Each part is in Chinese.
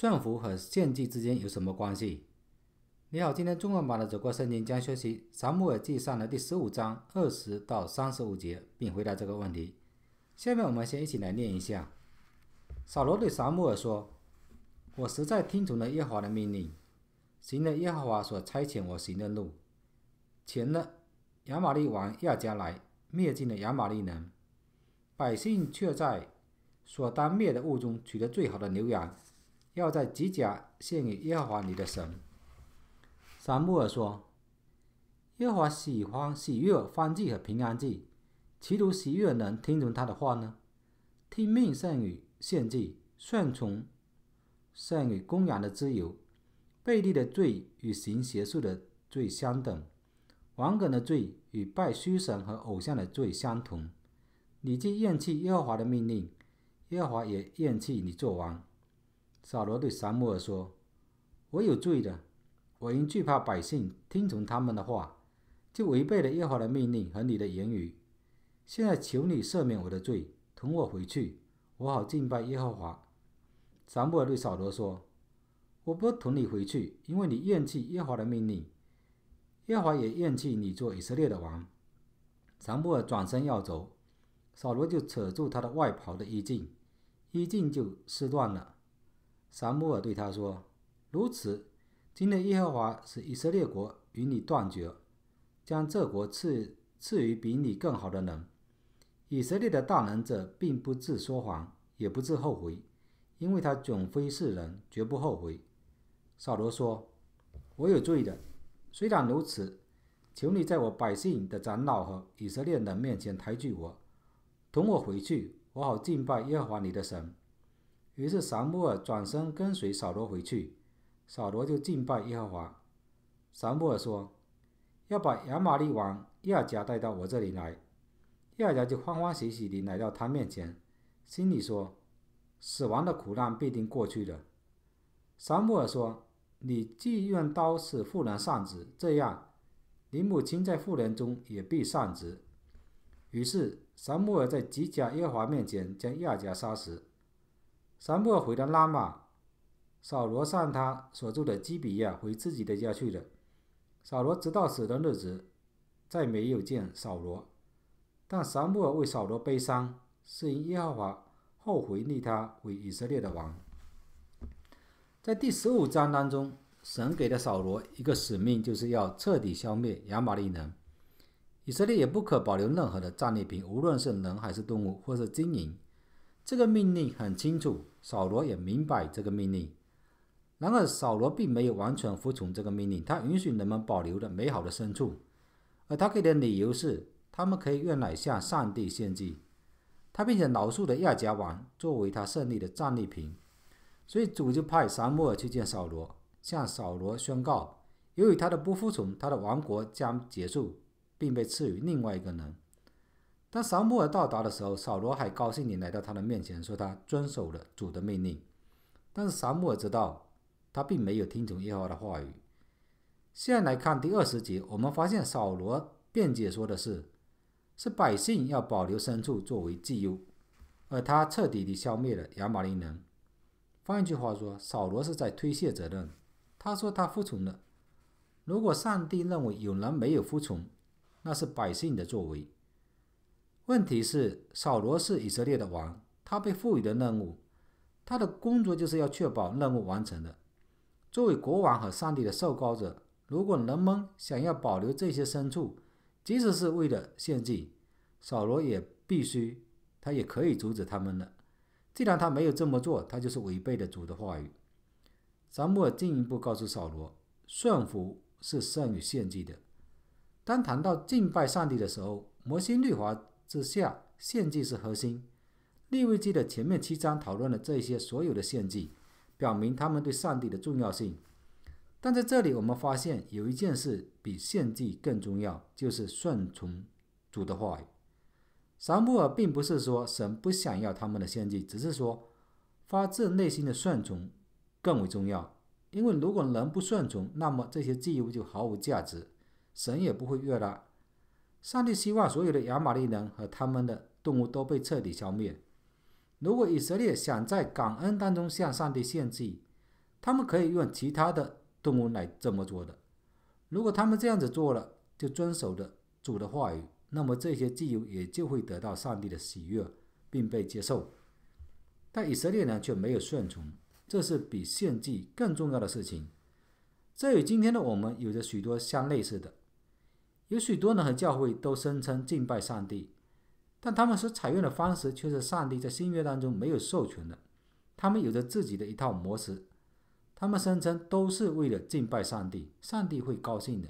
顺服和献祭之间有什么关系？你好，今天中文版的《走过圣经》将学习《撒母耳记上》的第十五章二十到三十五节，并回答这个问题。下面我们先一起来念一下：“扫罗对撒母耳说：我实在听从了耶和华的命令，行了耶和华所差遣我行的路。前呢，亚玛利王亚加来灭尽了亚玛利人，百姓却在所当灭的物中取得最好的牛羊。”要在指甲献给耶和华你的神。”山木尔说：“耶和华喜欢喜悦欢祭和平安祭，岂图喜悦能听从他的话呢？听命胜于献祭，顺从胜于供养的自由。背地的罪与行邪术的罪相等，王梗的罪与拜虚神和偶像的罪相同。你既厌弃耶和华的命令，耶和华也厌弃你做王。”扫罗对撒母耳说：“我有罪的，我因惧怕百姓，听从他们的话，就违背了耶和华的命令和你的言语。现在求你赦免我的罪，同我回去，我好敬拜耶和华。”萨母尔对扫罗说：“我不同你回去，因为你厌弃耶和华的命令，耶和华也厌弃你做以色列的王。”萨母尔转身要走，扫罗就扯住他的外袍的衣襟，衣襟就撕断了。萨母尔对他说：“如此，今天耶和华使以色列国与你断绝，将这国赐赐予比你更好的人。”以色列的大能者并不自说谎，也不自后悔，因为他总非是人，绝不后悔。扫罗说：“我有罪的，虽然如此，求你在我百姓的长老和以色列人面前抬举我，同我回去，我好敬拜耶和华你的神。”于是，撒母耳转身跟随扫罗回去。扫罗就敬拜耶和华。撒母耳说：“要把亚玛利王亚甲带到我这里来。”亚甲就欢欢喜喜地来到他面前，心里说：“死亡的苦难必定过去了。”撒母耳说：“你既用刀死妇人丧子，这样，你母亲在妇人中也必丧子。”于是，撒母耳在吉甲耶和华面前将亚甲杀死。三母回到拉玛，扫罗上他所住的基比亚，回自己的家去了。扫罗直到死的日子，再没有见扫罗。但三母为扫罗悲伤，是因耶和华后悔立他为以色列的王。在第十五章当中，神给了扫罗一个使命，就是要彻底消灭亚玛力人。以色列也不可保留任何的战利品，无论是人还是动物，或是金银。这个命令很清楚，扫罗也明白这个命令。然而，扫罗并没有完全服从这个命令，他允许人们保留了美好的牲畜，而他给的理由是他们可以用来向上帝献祭。他并且饶恕了亚甲王，作为他胜利的战利品。所以，主就派撒母耳去见扫罗，向扫罗宣告：由于他的不服从，他的王国将结束，并被赐予另外一个人。当萨木尔到达的时候，扫罗还高兴地来到他的面前，说他遵守了主的命令。但是萨木尔知道他并没有听从耶和华的话语。现在来看第二十节，我们发现扫罗辩解说的是：是百姓要保留牲畜作为祭物，而他彻底地消灭了亚玛林人。换一句话说，扫罗是在推卸责任。他说他服从了。如果上帝认为有人没有服从，那是百姓的作为。问题是，扫罗是以色列的王，他被赋予的任务，他的工作就是要确保任务完成的。作为国王和上帝的受膏者，如果人们想要保留这些牲畜，即使是为了献祭，扫罗也必须，他也可以阻止他们的。既然他没有这么做，他就是违背了主的话语。撒母耳进一步告诉扫罗，顺服是胜于献祭的。当谈到敬拜上帝的时候，摩西律法。之下，献祭是核心。利未记的前面七章讨论了这些所有的献祭，表明他们对上帝的重要性。但在这里，我们发现有一件事比献祭更重要，就是顺从主的话语。撒母尔并不是说神不想要他们的献祭，只是说发自内心的顺从更为重要。因为如果人不顺从，那么这些祭物就毫无价值，神也不会悦纳。上帝希望所有的亚玛力人和他们的动物都被彻底消灭。如果以色列想在感恩当中向上帝献祭，他们可以用其他的动物来这么做的。如果他们这样子做了，就遵守了主的话语，那么这些祭油也就会得到上帝的喜悦，并被接受。但以色列人却没有顺从，这是比献祭更重要的事情。这与今天的我们有着许多相类似的。有许多人和教会都声称敬拜上帝，但他们所采用的方式却是上帝在新约当中没有授权的。他们有着自己的一套模式，他们声称都是为了敬拜上帝，上帝会高兴的。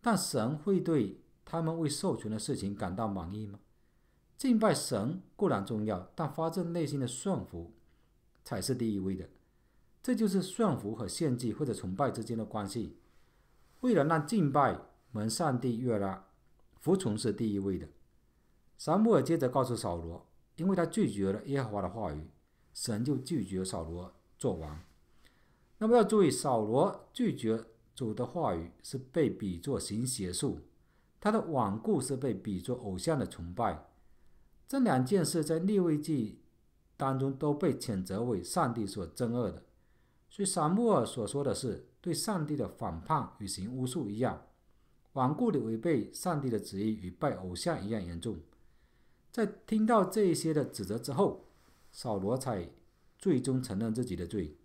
但神会对他们未授权的事情感到满意吗？敬拜神固然重要，但发自内心的顺服才是第一位的。这就是顺服和献祭或者崇拜之间的关系。为了让敬拜。蒙上帝悦纳，服从是第一位的。撒母耳接着告诉扫罗，因为他拒绝了耶和华的话语，神就拒绝扫罗做王。那么要注意，扫罗拒绝主的话语是被比作行邪术，他的顽固是被比作偶像的崇拜。这两件事在立位记当中都被谴责为上帝所憎恶的。所以撒母耳所说的是对上帝的反叛与行巫术一样。顽固的违背上帝的旨意，与拜偶像一样严重。在听到这一些的指责之后，扫罗才最终承认自己的罪。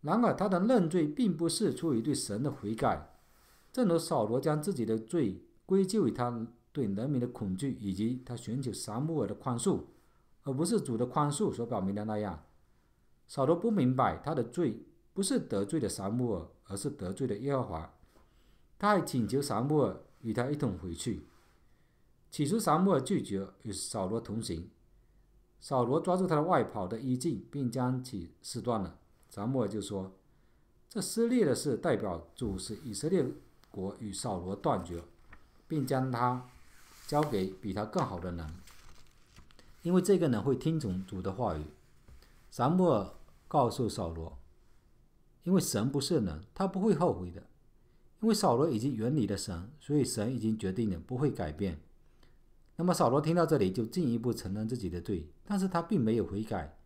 然而，他的认罪并不是出于对神的悔改。正如扫罗将自己的罪归咎于他对人民的恐惧，以及他寻求撒母耳的宽恕，而不是主的宽恕所表明的那样，扫罗不明白他的罪不是得罪了撒母耳，而是得罪了耶和华。他还请求撒母耳与他一同回去。起初，撒母耳拒绝与扫罗同行。扫罗抓住他的外袍的衣襟，并将其撕断了。撒母耳就说：“这撕裂的是代表主使以色列国与扫罗断绝，并将他交给比他更好的人，因为这个人会听从主的话语。”撒母耳告诉扫罗：“因为神不是人，他不会后悔的。”因为扫罗已经远离了神，所以神已经决定了不会改变。那么扫罗听到这里，就进一步承认自己的罪，但是他并没有悔改，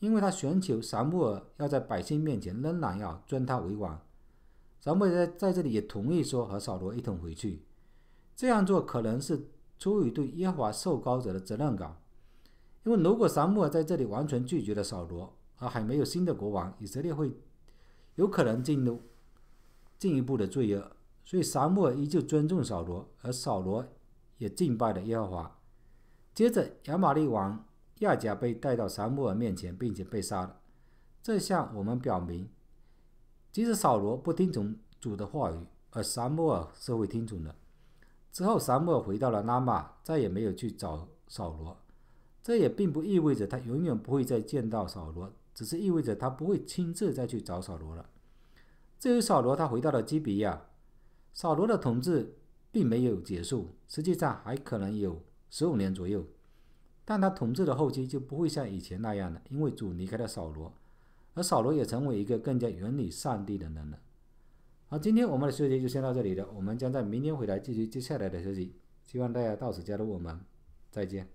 因为他寻求撒母耳要在百姓面前仍然要尊他为王。撒母耳在在这里也同意说和扫罗一同回去。这样做可能是出于对耶和华受高者的责任感，因为如果撒母耳在这里完全拒绝了扫罗，而还没有新的国王，以色列会有可能进入。进一步的罪恶，所以撒穆尔依旧尊重扫罗，而扫罗也敬拜了耶和华。接着，亚玛利王亚甲被带到撒穆尔面前，并且被杀了。这向我们表明，即使扫罗不听从主的话语，而撒穆尔是会听从的。之后，撒穆尔回到了拉玛，再也没有去找扫罗。这也并不意味着他永远不会再见到扫罗，只是意味着他不会亲自再去找扫罗了。至于扫罗，他回到了基比亚。扫罗的统治并没有结束，实际上还可能有十五年左右。但他统治的后期就不会像以前那样了，因为主离开了扫罗，而扫罗也成为一个更加远离上帝的人了。而今天我们的学习就先到这里了，我们将在明天回来继续接下来的学习。希望大家到此加入我们，再见。